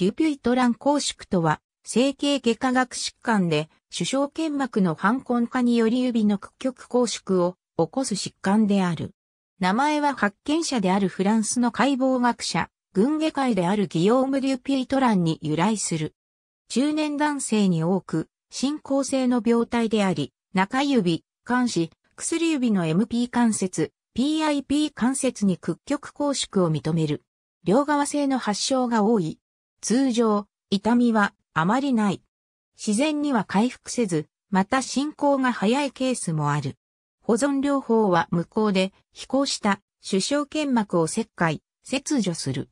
デュピュイトン公縮とは、整形外科学疾患で、首相腱膜の反根化により指の屈曲拘縮を起こす疾患である。名前は発見者であるフランスの解剖学者、軍外科医であるギオーム・デュピュイトランに由来する。中年男性に多く、進行性の病態であり、中指、関子、薬指の MP 関節、PIP 関節に屈曲拘縮を認める。両側性の発症が多い。通常、痛みはあまりない。自然には回復せず、また進行が早いケースもある。保存療法は無効で、飛行した首相腱膜を切開、切除する。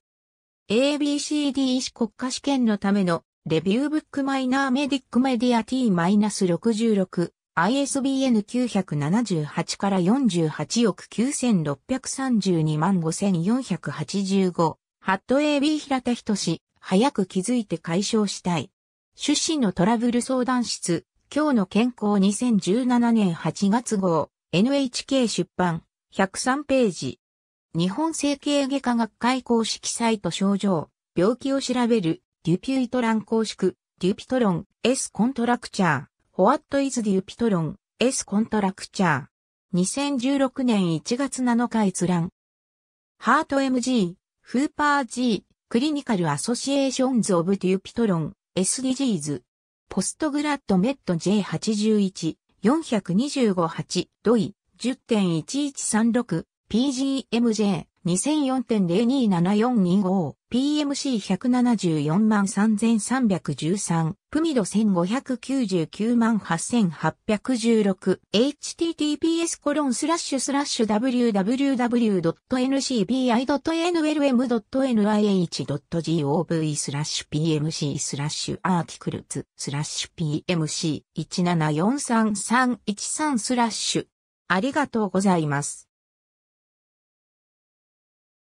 ABCD 医師国家試験のためのレビューブックマイナーメディックメディア T-66 ISBN 978から48億9632万5485ハット AB 平田仁早く気づいて解消したい。出身のトラブル相談室、今日の健康2017年8月号、NHK 出版、103ページ。日本整形外科学会公式サイト症状、病気を調べる、デュピュイトラン公式、デュピトロン、S コントラクチャー、What is デュピトロン、S コントラクチャー。2016年1月7日閲覧。ハート MG、フーパー G、クリニカルアソシエーションズ・オブ・デュピトロン、SDGs、ポストグラッドメット J81、425-8、ドイ、10.1136、PGMJ。2004.027425、PMC174 万3313、プミド1599万8816、https コロンスラッシュスラッシュ www.ncbi.nlm.nih.gov スラッシュ PMC スラッシュアーティクルズスラッシュ PMC174331 スラッシュ。ありがとうございます。